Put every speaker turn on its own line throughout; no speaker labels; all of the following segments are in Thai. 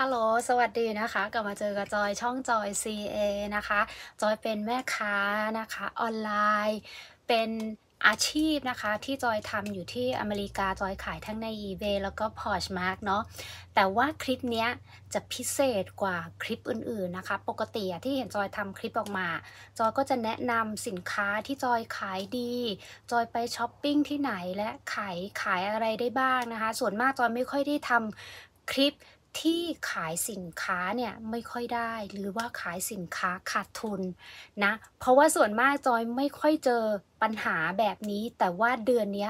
ฮัลโหล สวัสดีนะคะ กลับมาเจอกับจอย ช่องจอย CA นะคะ จอยเป็นแม่ค้านะคะออนไลน์ เป็นอาชีพนะคะที่จอยทำอยู่ที่อเมริกา จอยขายทั้งใน eBay แล้วก็ Poshmark r c e เนาะแต่ว่าคลิปนี้จะพิเศษกว่าคลิปอื่นๆ นะคะ ปกติที่เห็นจอยทำคลิปออกมา จอยก็จะแนะนำสินค้าที่จอยขายดี จอยไปช้อปปิ้งที่ไหนและขายขายอะไรได้บ้างนะคะ ส่วนมากจอยไม่ค่อยได้ทำคลิปที่ขายสินค้าเนี่ยไม่ค่อยได้หรือว่าขายสินค้าขาดทุนนะ เพราะว่าส่วนมากจอยไม่ค่อยเจอปัญหาแบบนี้ แต่ว่าเดือนนี้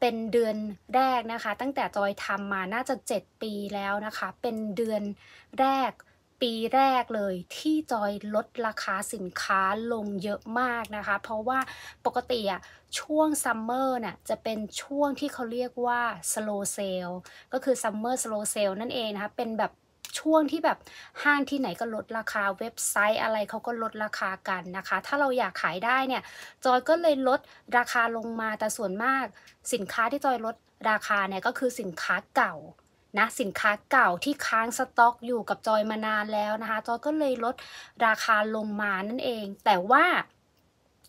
เป็นเดือนแรกนะคะ ตั้งแต่จอยทำมาน่าจะ 7 ปีแล้วนะคะ เป็นเดือนแรกปีแรกเลยที่จอยลดราคาสินค้าลงเยอะมากนะคะ เพราะว่าปกติอะช่วงซัมเมอร์น่ะจะเป็นช่วงที่เขาเรียกว่า slow sale ก็คือซัมเมอร์สโล w sale นั่นเองนะคะเป็นแบบช่วงที่แบบห้างที่ไหนก็ลดราคาเว็บไซต์อะไรเขาก็ลดราคากันนะคะ ถ้าเราอยากขายได้เนี่ยจอยก็เลยลดราคาลงมาแต่ส่วนมากสินค้าที่จอยลดราคาเนี่ยก็คือสินค้าเก่านะสินค้าเก่าที่ค้างสต็อกอยู่กับจอยมานานแล้วนะคะจอยก็เลยลดราคาลงมานั่นเอง แต่ว่า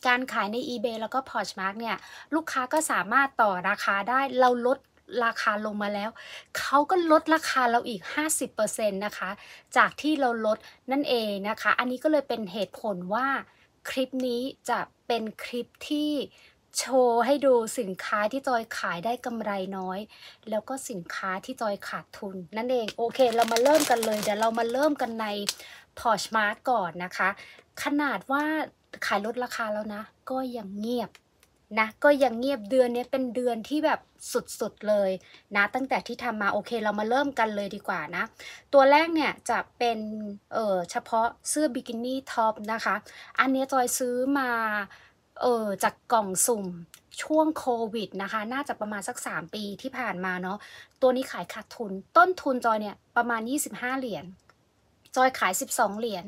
การขายใน eBay แล้วก็ Poshmark เนี่ย ลูกค้าก็สามารถต่อราคาได้เราลดราคาลงมาแล้ว เขาก็ลดราคาเราอีก 50%นะคะ จากที่เราลดนั่นเองนะคะ อันนี้ก็เลยเป็นเหตุผลว่าคลิปนี้จะเป็นคลิปที่โชว์ให้ดูสินค้าที่จอยขายได้กำไรน้อย แล้วก็สินค้าที่จอยขาดทุน นั่นเอง โอเค เรามาเริ่มกันเลยเดี๋ยวเรามาเริ่มกันใน Poshmark ก่อนนะคะ ขนาดว่าขายลดราคาแล้วนะ ก็ยังเงียบนะก็ยังเงียบเดือนนี้เป็นเดือนที่แบบสุดๆเลยนะ ตั้งแต่ที่ทำมาโอเค เรามาเริ่มกันเลยดีกว่านะ ตัวแรกเนี่ยจะเป็นเออเฉพาะเสื้อบิกินี่ท็อปนะคะอันนี้จอยซื้อมาเออจากกล่องสุ่มช่วงโควิดนะคะน่าจะประมาณสัก 3 ปีที่ผ่านมาเนาะตัวนี้ขายขาดทุนต้นทุนจอยเนี่ยประมาณ 25 เหรียญจอยขาย 12 เหรียญ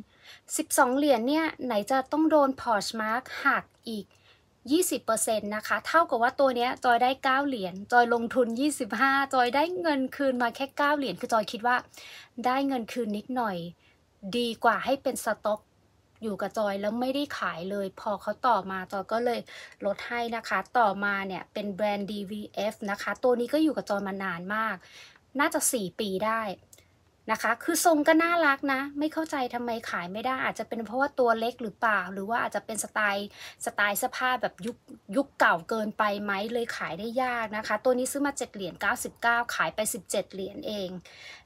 12เหรียญเนี่ยไหนจะต้องโดนพอร์ชมาร์กหักอีก 20%นะคะเท่ากับว่าตัวเนี้ยจอยได้ 9 เหรียญจอยลงทุน 25 จอยได้เงินคืนมาแค่9เหรียญคือจอยคิดว่าได้เงินคืนนิดหน่อย ดีกว่าให้เป็นสต็อกอยู่กับจอยแล้วไม่ได้ขายเลย พอเขาต่อมาจอยก็เลยลดให้นะคะต่อมาเนี่ยเป็นแบรนด์ DVF นะคะ ตัวนี้ก็อยู่กับจอยมานานมาก น่าจะ 4 ปีได้นะคะ คือทรงก็น่ารักนะ ไม่เข้าใจทำไมขายไม่ได้ อาจจะเป็นเพราะว่าตัวเล็กหรือเปล่า หรือว่าอาจจะเป็นสไตล์ สไตล์เสื้อผ้าแบบยุค ยุคเก่าเกินไปไหมเลยขายได้ยากนะคะ ตัวนี้ซื้อมา7เหรียญ99 ขายไป 17 เหรียญเอง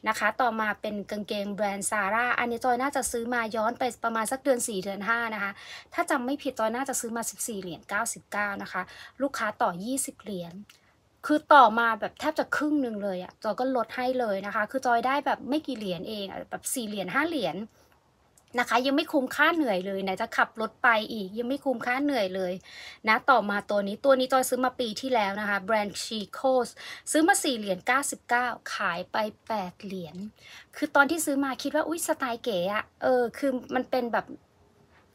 นะคะ ต่อมาเป็นกางเกงแบรนด์ซาร่า อันนี้จอยน่าจะซื้อมาย้อนไปประมาณสักเดือน4เดือน5นะคะ ถ้าจำไม่ผิดจอยน่าจะซื้อมา 14 เหรียญ99นะคะ ลูกค้าต่อ 20 เหรียญคือต่อมาแบบแทบจะครึ่งหนึ่งเลยอะ่ะจอยก็ลดให้เลยนะคะ คือจอยได้แบบไม่กี่เหรียญเองแบบสี่เหรียญห้าเหรียญนะคะ ยังไม่คุ้มค่าเหนื่อยเลยไหนจะขับรถไปอีก ยังไม่คุ้มค่าเหนื่อยเลย นะ ต่อมาตัวนี้ตัวนี้จอยซื้อมาปีที่แล้วนะคะแบรนด์ชีโคสซื้อมาสี่เหรียญเเกก้าสิบ้าขายไปแปดเหรียญคือตอนที่ซื้อมาคิดว่าอุ้ยสไตล์เก๋อะเออคือมันเป็นแบบ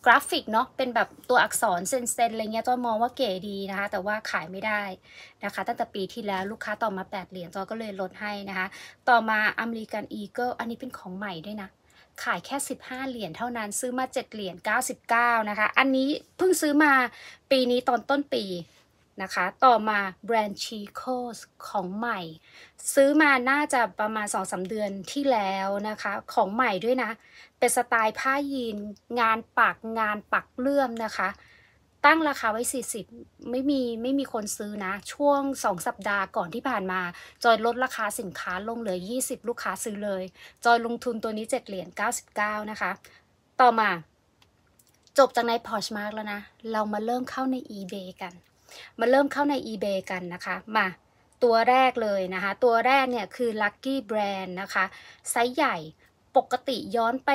กราฟิกเนาะเป็นแบบตัวอักษรเซนๆอะไรเงี้ยจอมองว่าเก๋ดีนะคะแต่ว่าขายไม่ได้นะคะ ตั้งแต่ปีที่แล้วลูกค้าต่อมา 8 เหรียญจอก็เลยลดให้นะคะต่อมาอเมริกันอีเกิลอันนี้เป็นของใหม่ด้วยนะ ขายแค่ 15 เหรียญเท่านั้น ซื้อมา 7 เหรียญ99นะคะอันนี้เพิ่งซื้อมาปีนี้ตอนต้นปีนะคะ ต่อมาแบรนด์ชีโคสของใหม่ ซื้อมาน่าจะประมาณสองสาเดือนที่แล้วนะคะ ของใหม่ด้วยนะ เป็นสไตล์ผ้ายีน งานปักงานปักเลื่อมนะคะ ตั้งราคาไว้ 40 ไม่มีไม่มีคนซื้อนะ ช่วง 2 สัปดาห์ก่อนที่ผ่านมา จอยลดราคาสินค้าลงเหลือ20 ลูกค้าซื้อเลย จอยลงทุนตัวนี้ 7 เหรียญ99 นะคะ ต่อมา จบจากใน p o ชมาร์กแล้วนะ เรามาเริ่มเข้าใน eBay กันมาเริ่มเข้าใน eBay กันนะคะมาตัวแรกเลยนะคะ ตัวแรกเนี่ยคือ Lucky Brand นะคะ ไซส์ใหญ่ปกติย้อนไป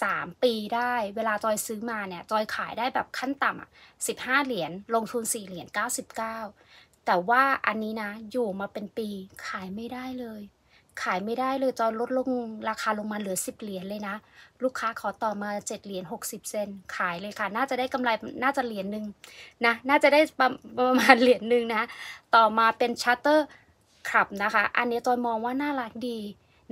3 ปีได้ เวลาจอยซื้อมาเนี่ยจอยขายได้แบบขั้นต่ำอ่ะ15 เหรียญลงทุน 4 เหรียญ99 แต่ว่าอันนี้นะ อยู่มาเป็นปีขายไม่ได้เลยขายไม่ได้เลยจอลดลงราคาลงมาเหลือ 10เหรียญเลยนะ ลูกค้าขอต่อมา7เหรียญ60 เซนขายเลยค่ะ น่าจะได้กำไรน่าจะเหรียญหนึ่งนะน่าจะได้ประมาณเหรียญหนึ่งนะ ต่อมาเป็นชาร์เตอร์ขับนะคะอันนี้จอมองว่าน่ารักดี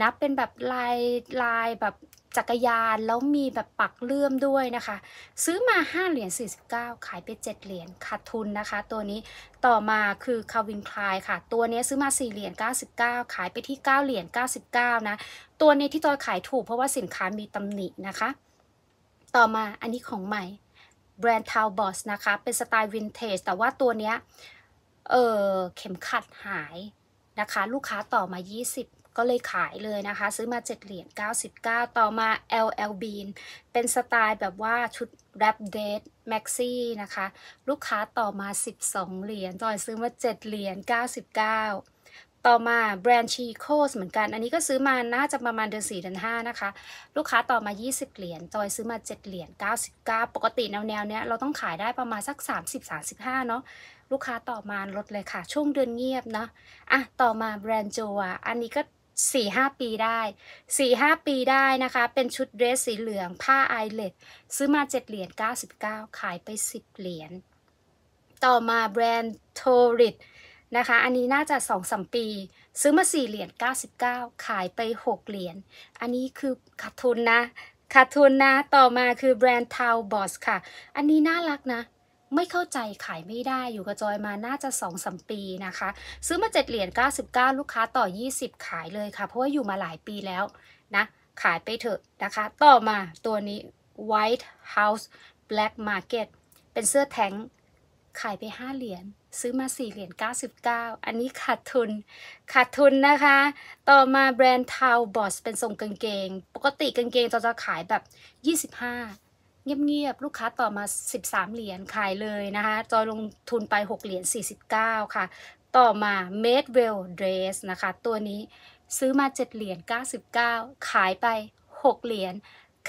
นะเป็นแบบลายลายแบบจักรยานแล้วมีแบบปักเลื่อมด้วยนะคะ ซื้อมา 5 เหรียญ49 ขายไป 7 เหรียญขาดทุนนะคะตัวนี้ต่อมาคือคาวินคลายค่ะ ตัวนี้ซื้อมา 4 เหรียญ99 ขายไปที่ 9 เหรียญ99 นะ ตัวนี้ที่ตอยขายถูกเพราะว่าสินค้ามีตำหนินะคะ ต่อมาอันนี้ของใหม่ แบรนด์ทาวบอสนะคะเป็นสไตล์วินเทจ แต่ว่าตัวนี้เออเข็มขัดหายนะคะ ลูกค้าต่อมา 20ก็เลยขายเลยนะคะ ซื้อมา7เหรียญ99 ต่อมา LL Bean เป็นสไตล์แบบว่าชุด Rap Date Maxi นะคะลูกค้าต่อมา 12เหรียญจอยซื้อมา7 เหรียญ99 ต่อมาแบรนด์ชีโคสเหมือนกัน อันนี้ก็ซื้อมาน่าจะประมาณเดือนส่เดือนห้านะคะ ลูกค้าต่อมา 20 เหรียญจอยซื้อมา 7 เหรียญ99 ปกติแนวๆเนี้ยเราต้องขายได้ประมาณสัก30 35เนาะลูกค้าต่อมาลดเลยค่ะ ช่วงเดือนเงียบนะอ่ะต่อมาแบรนด์โจอ่ะอันนี้ก็สี่ห้าปีได้สี่ห้าปีได้นะคะ เป็นชุดเดรสสีเหลืองผ้า ไอเลดซื้อมาเจ็ดเหรียญเก้าสิบเก้าขายไปสิบเหรียญต่อมาแบรนด์โทริดนะคะอันนี้น่าจะสองสมปี ซื้อมาสี่เหรียญเก้าสิบเก้าขายไปหกเหรียญอันนี้คือขาดทุนนะขาดทุนนะต่อมาคือแบรนด์ทาวบอสค่ะ อันนี้น่ารักนะไม่เข้าใจขายไม่ได้อยู่กับจอยมาน่าจะ2อสมปีนะคะ ซื้อมา 7 เหรียญ99 ลูกค้าต่อ 20 ขายเลยค่ะ เพราะว่าอยู่มาหลายปีแล้วนะ ขายไปเถอะนะคะ ต่อมาตัวนี้ White House Black Market เป็นเสื้อแท้งขายไป 5 เหรียญซื้อมา 4 เหรียญ99 อันนี้ขาดทุนขาดทุนนะคะ ต่อมาแบรนด์ทาวบอสเป็นทรงกางเกง ปกติกางเกงจะจะขายแบบ 25เงียบๆ ลูกค้าต่อมา 13 เหรียญ ขายเลยนะคะ จอยลงทุนไป 6 เหรียญ 49 ค่ะ ต่อมา m a d e w e l l Dress นะคะ ตัวนี้ซื้อมา 7 เหรียญ 99 ขายไป 6 เหรียญ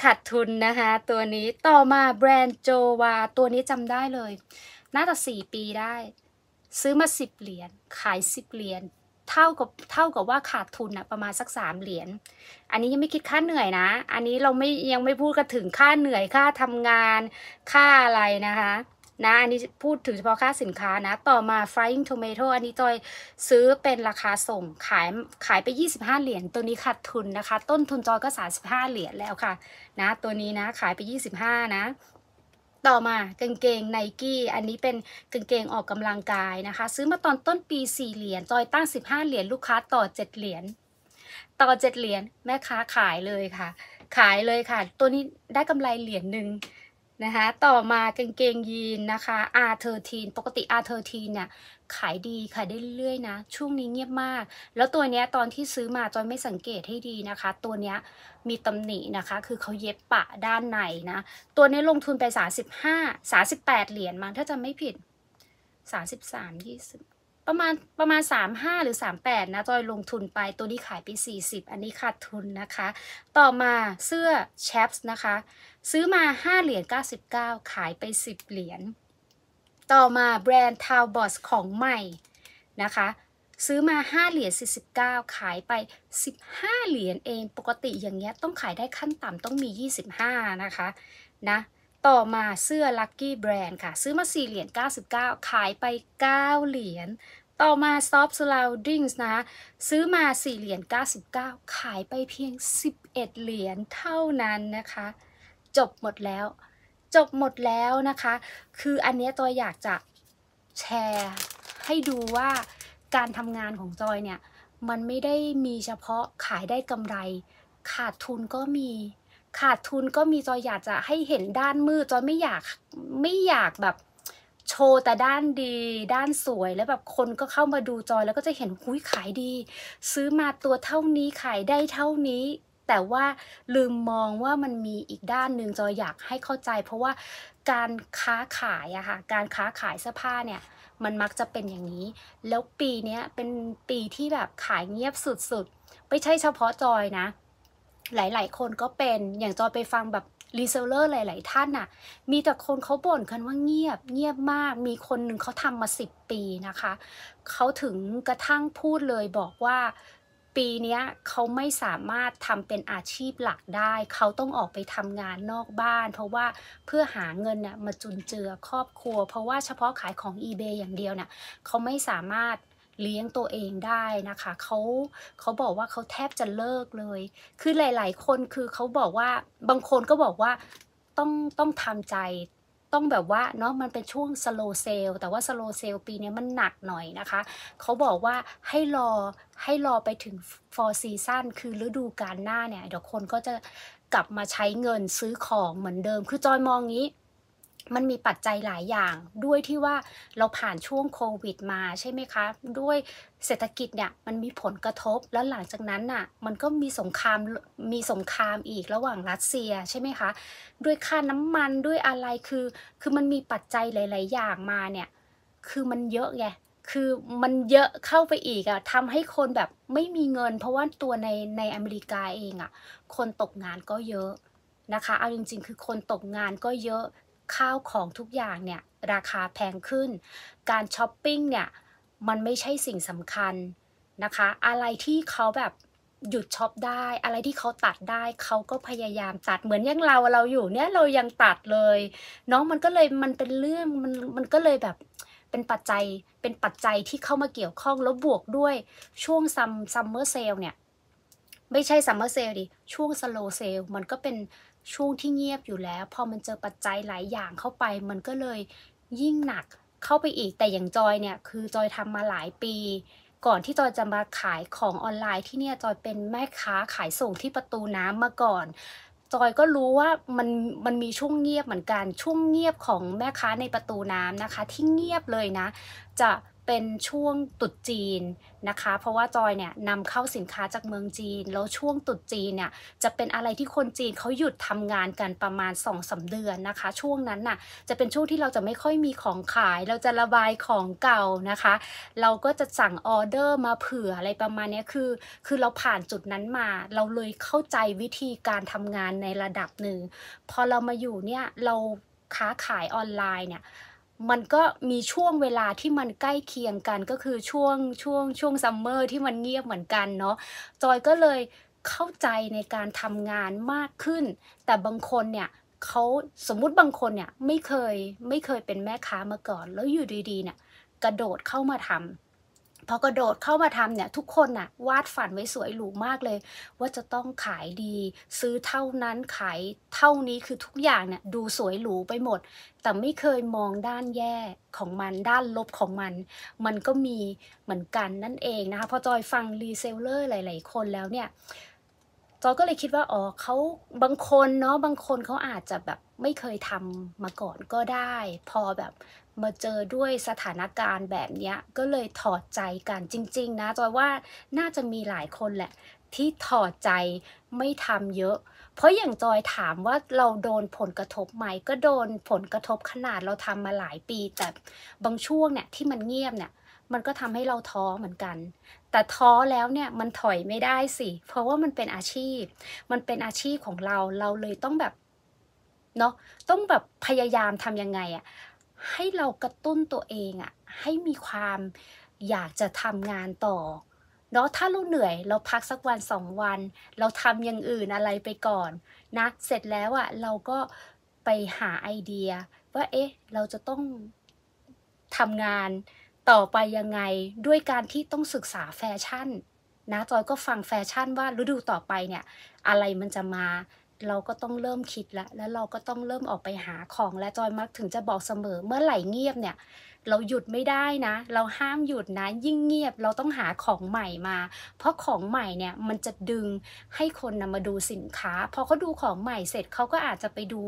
ขาดทุนนะคะ ตัวนี้ ต่อมาแบรนด์โจวาตัวนี้จำได้เลย น่าจะ 4 ปีได้ซื้อมา 10 เหรียญ ขาย 10 เหรียญเท่ากับเท่ากับว่าขาดทุนนะประมาณสักสามเหรียญอันนี้ยังไม่คิดค่าเหนื่อยนะ อันนี้เราไม่ยังไม่พูดกันถึงค่าเหนื่อยค่าทำงานค่าอะไรนะคะ นะ อันนี้พูดถึงเฉพาะค่าสินค้านะ ต่อมา frying tomato อันนี้จอยซื้อเป็นราคาส่ง ขายขายไป 25เหรียญตัวนี้ขาดทุนนะคะ ต้นทุนจอยก็ 35 เหรียญแล้วค่ะ นะ ตัวนี้นะขายไป25นะต่อมากางเกงไนกี้อันนี้เป็นกางเกงออกกำลังกายนะคะ ซื้อมาตอนต้นปี4เหรียญจอยตั้ง15เหรียญลูกค้าต่อ7 เหรียญต่อ7เหรียญแม่ค้าขายเลยค่ะ ขายเลยค่ะ ตัวนี้ได้กำไรเหรียญหนึ่งนะคะ ต่อมากางเกงยีนนะคะ R13 ปกติ R13 เนี่ยขายดีขายได้เรื่อยๆนะ ช่วงนี้เงียบมาก แล้วตัวเนี้ยตอนที่ซื้อมาจอยไม่สังเกตให้ดีนะคะ ตัวเนี้ยมีตำหนินะคะ คือเขาเย็บปะด้านใน นะ ตัวนี้ลงทุนไปสสสสาาาิิบห้บแปดเหรียญมั้งถ้าจะไม่ผิดสสสาามิบยี่สิบประมาณประมาณสามห้าหรือสามแปดนะจอยลงทุนไปตัวนี้ขายไปสสี่ิบอันนี้ขาดทุนนะคะ ต่อมาเสื้อแชปส์นะคะซื้อมาห้าเหรียญเเกก้าสิบ้าขายไปสิบเหรียญต่อมาแบรนด์ทาวบอสของใหม่นะคะ ซื้อมา 5 เหรียญ49 ขายไป 15 เหรียญเอง ปกติอย่างเงี้ยต้องขายได้ขั้นต่ำต้องมี 25 นะคะนะต่อมาเสื้อ Lucky Brand ค่ะซื้อมา 4 เหรียญ99 ขายไป 9 เหรียญต่อมา Soft Surroundings นะคะซื้อมา 4 เหรียญ99 ขายไปเพียง 11 เหรียญเท่านั้นนะคะ จบหมดแล้วจบหมดแล้วนะคะ คืออันนี้จอยอยากจะแชร์ ให้ดูว่าการทำงานของจอยเนี่ยมันไม่ได้มีเฉพาะขายได้กำไร ขาดทุนก็มีขาดทุนก็มีจอยอยากจะให้เห็นด้านมืดจอยไม่อยากไม่อยากแบบโชว์แต่ด้านดี ด้านสวยแล้วแบบคนก็เข้ามาดูจอยแล้วก็จะเห็นหุ้ยขายดี ซื้อมาตัวเท่านี้ขายได้เท่านี้แต่ว่าลืมมองว่ามันมีอีกด้านหนึ่งจอยอยากให้เข้าใจ เพราะว่าการค้าขายอะค่ะการค้าขายเสื้อผ้าเนี่ยมันมักจะเป็นอย่างนี้ แล้วปีนี้เป็นปีที่แบบขายเงียบสุดๆไม่ใช่เฉพาะจอยนะหลาย ๆคนก็เป็นอย่างจอยไปฟังแบบรีเซลเลอร์หลาย ๆท่านน่ะมีแต่คนเขาบ่นกันว่าเงียบเงียบมาก มีคนหนึ่งเขาทำมาสิบปีนะคะเขาถึงกระทั่งพูดเลยบอกว่าปีนี้เขาไม่สามารถทำเป็นอาชีพหลักได้ เขาต้องออกไปทำงานนอกบ้าน เพราะว่าเพื่อหาเงินน่ะมาจุนเจือครอบครัว เพราะว่าเฉพาะขายของ eBay อย่างเดียวน่ะเขาไม่สามารถเลี้ยงตัวเองได้นะคะเขาเขาบอกว่าเขาแทบจะเลิกเลย คือหลาย ๆ คนคือเขาบอกว่าบางคนก็บอกว่าต้องต้องทำใจต้องแบบว่าเนาะมันเป็นช่วงสโลเซลแต่ว่าสโลเซลปีนี้มันหนักหน่อยนะคะเขาบอกว่าให้รอให้รอไปถึง for season คือฤดูกาลหน้าเนี่ยเดี๋ยวคนก็จะกลับมาใช้เงินซื้อของเหมือนเดิม คือจอยมองงี้มันมีปัจจัยหลายอย่างด้วยที่ว่าเราผ่านช่วงโควิด มาใช่ไหมคะ ด้วยเศรษฐกิจเนี่ยมันมีผลกระทบแล้วหลังจากนั้นน่ะมันก็มีสงครามมีสงครามอีกระหว่างรัสเซียใช่ไหมคะด้วยค่าน้ำมันด้วยอะไรคือ คือมันมีปัจจัยหลาย ๆอย่างมาเนี่ยคือมันเยอะไงคือมันเยอะเข้าไปอีกอะทำให้คนแบบไม่มีเงิน เพราะว่าตัวในในอเมริกาเองอะคนตกงานก็เยอะนะคะเอาจริงๆ คือคนตกงานก็เยอะข้าวของทุกอย่างเนี่ยราคาแพงขึ้น การช้อปปิ้งเนี่ยมันไม่ใช่สิ่งสำคัญนะคะ อะไรที่เขาแบบหยุดช็อปได้ อะไรที่เขาตัดได้เขาก็พยายามตัดเหมือนอย่างเราเราอยู่เนี่ยเรายังตัดเลย น้องมันก็เลยมันเป็นเรื่องมันมันก็เลยแบบเป็นปัจจัยเป็นปัจจัยที่เข้ามาเกี่ยวข้องแล้วบวกด้วยช่วงซัมซัมเมอร์เซลเนี่ยไม่ใช่ซัมเมอร์เซลดิช่วงสโลเซลมันก็เป็นช่วงที่เงียบอยู่แล้วพอมันเจอปัจจัยหลายอย่างเข้าไป มันก็เลยยิ่งหนักเข้าไปอีกแต่อย่างจอยเนี่ยคือจอยทำมาหลายปีก่อนที่จอยจะมาขายของออนไลน์ที่เนี่ยจอยเป็นแม่ค้าขายส่งที่ประตูน้ำมาก่อน จอยก็รู้ว่ามันมันมีช่วงเงียบเหมือนกันช่วงเงียบของแม่ค้าในประตูน้ำนะคะ ที่เงียบเลยนะ จะเป็นช่วงตุดจีนนะคะ เพราะว่าจอยเนี่ยนำเข้าสินค้าจากเมืองจีน แล้วช่วงตุดจีนเนี่ยจะเป็นอะไรที่คนจีนเขาหยุดทำงานกันประมาณ2อสาเดือนนะคะ ช่วงนั้นน่ะจะเป็นช่วงที่เราจะไม่ค่อยมีของขาย เราจะระบายของเก่านะคะ เราก็จะสั่งออเดอร์มาเผื่ออะไรประมาณนี้คือ คือเราผ่านจุดนั้นมาเราเลยเข้าใจวิธีการทำงานในระดับหนึ่งพอเรามาอยู่เนี่ยเราค้าขายออนไลน์เนี่ยมันก็มีช่วงเวลาที่มันใกล้เคียงกันก็คือช่วงช่วง ช่วงซัมเมอร์ที่มันเงียบเหมือนกันเนาะจอยก็เลยเข้าใจในการทำงานมากขึ้น แต่บางคนเนี่ยเขาสมมุติบางคนเนี่ยไม่เคยไม่เคยเป็นแม่ค้ามาก่อน แล้วอยู่ดีๆเนี่ย กระโดดเข้ามาทำพอกระโดดเข้ามาทำเนี่ยทุกคนน่ะ วาดฝันไว้สวยหรูมากเลย ว่าจะต้องขายดีซื้อเท่านั้น ขายเท่านี้คือทุกอย่างเนี่ยดูสวยหรูไปหมด แต่ไม่เคยมองด้านแย่ของมันด้านลบของมัน มันก็มีเหมือนกันนั่นเองนะคะพอจอยฟังรีเซลเลอร์หลายๆคนแล้วเนี่ย จอยก็เลยคิดว่า อ๋อเขาบางคนเนาะบางคนเขาอาจจะแบบไม่เคยทำมาก่อนก็ได้พอแบบมาเจอด้วยสถานการณ์แบบนี้ก็เลยถอดใจกันจริงๆ นะ จอยว่าน่าจะมีหลายคนแหละที่ถอดใจไม่ทำเยอะ เพราะอย่างจอยถามว่าเราโดนผลกระทบไหม ก็โดนผลกระทบขนาดเราทำมาหลายปี แต่บางช่วงเนี่ยที่มันเงียบเนี่ย มันก็ทำให้เราท้อเหมือนกัน แต่ท้อแล้วเนี่ยมันถอยไม่ได้สิ เพราะว่ามันเป็นอาชีพ มันเป็นอาชีพของเราเราเลยต้องแบบเนาะต้องแบบพยายามทำยังไงอะให้เรากระตุ้นตัวเองอะให้มีความอยากจะทำงานต่อ เนาะถ้าเราเหนื่อยเราพักสักวันสองวัน เราทำอย่างอื่นอะไรไปก่อนนะเสร็จแล้วอะเราก็ไปหาไอเดียว่าเอ๊ะ เราจะต้องทำงานต่อไปยังไงด้วยการที่ต้องศึกษาแฟชั่น นะจอยก็ฟังแฟชั่นว่าฤดูต่อไปเนี่ย อะไรมันจะมาเราก็ต้องเริ่มคิดแล้ว แล้วเราก็ต้องเริ่มออกไปหาของและจอยมักถึงจะบอกเสมอ เมื่อไหร่เงียบเนี่ย เราหยุดไม่ได้นะ เราห้ามหยุดนะยิ่งเงียบเราต้องหาของใหม่มา เพราะของใหม่เนี่ยมันจะดึงให้คนนำมาดูสินค้าพอเขาดูของใหม่เสร็จเขาก็อาจจะไปดู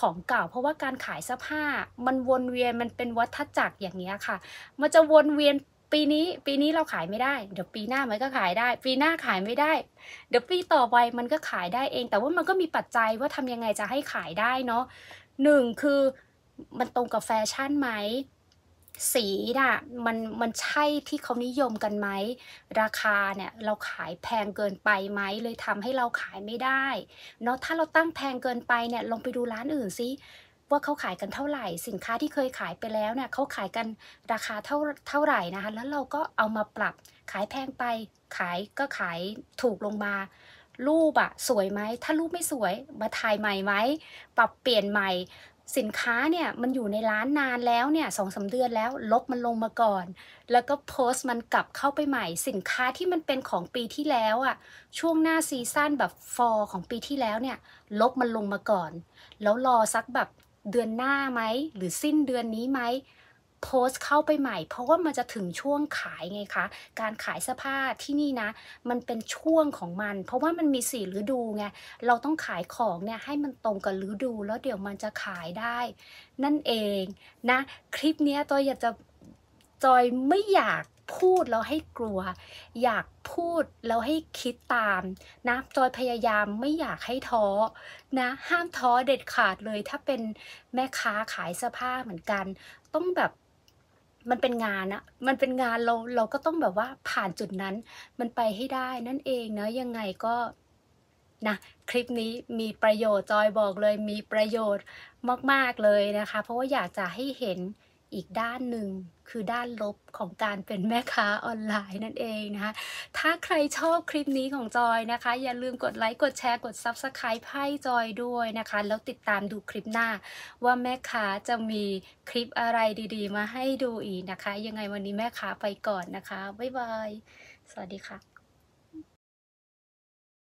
ของเก่าเพราะว่าการขายเสื้อผ้ามันวนเวียนมันเป็นวัฏจักรอย่างเงี้ยค่ะ มันจะวนเวียนปีนี้ปีนี้เราขายไม่ได้เดี๋ยวปีหน้ามันก็ขายได้ปีหน้าขายไม่ได้ เดี๋ยวปีต่อไปมันก็ขายได้เองแต่ว่ามันก็มีปัจจัยว่าทำยังไงจะให้ขายได้เนาะหนึ่งคือมันตรงกับแฟชั่นไหมสีน่ะมันมันใช่ที่เขานิยมกันไหมราคาเนี่ยเราขายแพงเกินไปไหมเลยทำให้เราขายไม่ได้เนาะถ้าเราตั้งแพงเกินไปเนี่ยลองไปดูร้านอื่นซิว่าเขาขายกันเท่าไหร่ สินค้าที่เคยขายไปแล้วเนี่ยเขาขายกันราคาเท่าเท่าไหร่นะคะแล้วเราก็เอามาปรับขายแพงไป ขายก็ขายถูกลงมา รูปอะสวยไหม ถ้ารูปไม่สวยมาถ่ายใหม่ไหมปรับเปลี่ยนใหม่สินค้าเนี่ยมันอยู่ในร้านนานแล้วเนี่ยสองสาเดือนแล้วลบมันลงมาก่อน แล้วก็โพสต์มันกลับเข้าไปใหม่ สินค้าที่มันเป็นของปีที่แล้วอะช่วงหน้าซีซั่นแบบฟอร์ของปีที่แล้วเนี่ยลบมันลงมาก่อน แล้วรอสักแบบเดือนหน้าไหม หรือสิ้นเดือนนี้ไหม โพสเข้าไปใหม่เพราะว่ามันจะถึงช่วงขายไงคะการขายเสื้อผ้าที่นี่นะ มันเป็นช่วงของมัน เพราะว่ามันมีสี่ฤดูไงเราต้องขายของเนี่ยให้มันตรงกับฤดูแล้วเดี๋ยวมันจะขายได้นั่นเองนะคลิปนี้ตัวอยากจะจอยไม่อยากพูดแล้วให้กลัว อยากพูดแล้วให้คิดตามนะจอยพยายามไม่อยากให้ท้อนะ ห้ามท้อเด็ดขาดเลยถ้าเป็นแม่ค้าขายเสื้อผ้าเหมือนกัน ต้องแบบมันเป็นงานอะมันเป็นงานเราเราก็ต้องแบบว่าผ่านจุดนั้น มันไปให้ได้นั่นเองเนาะยังไงก็นะคลิปนี้มีประโยชน์จอยบอกเลยมีประโยชน์มาก ๆเลยนะคะ เพราะว่าอยากจะให้เห็นอีกด้านหนึ่งคือด้านลบของการเป็นแม่ค้าออนไลน์นั่นเองนะคะ ถ้าใครชอบคลิปนี้ของจอยนะคะอย่าลืมกดไลค์กดแชร์กด Subscribe ให้จอยด้วยนะคะ แล้วติดตามดูคลิปหน้าว่าแม่ค้าจะมีคลิปอะไรดีๆมาให้ดูอีกนะคะ ยังไงวันนี้แม่ค้าไปก่อนนะคะบ๊ายบาย สวัสดีค่ะ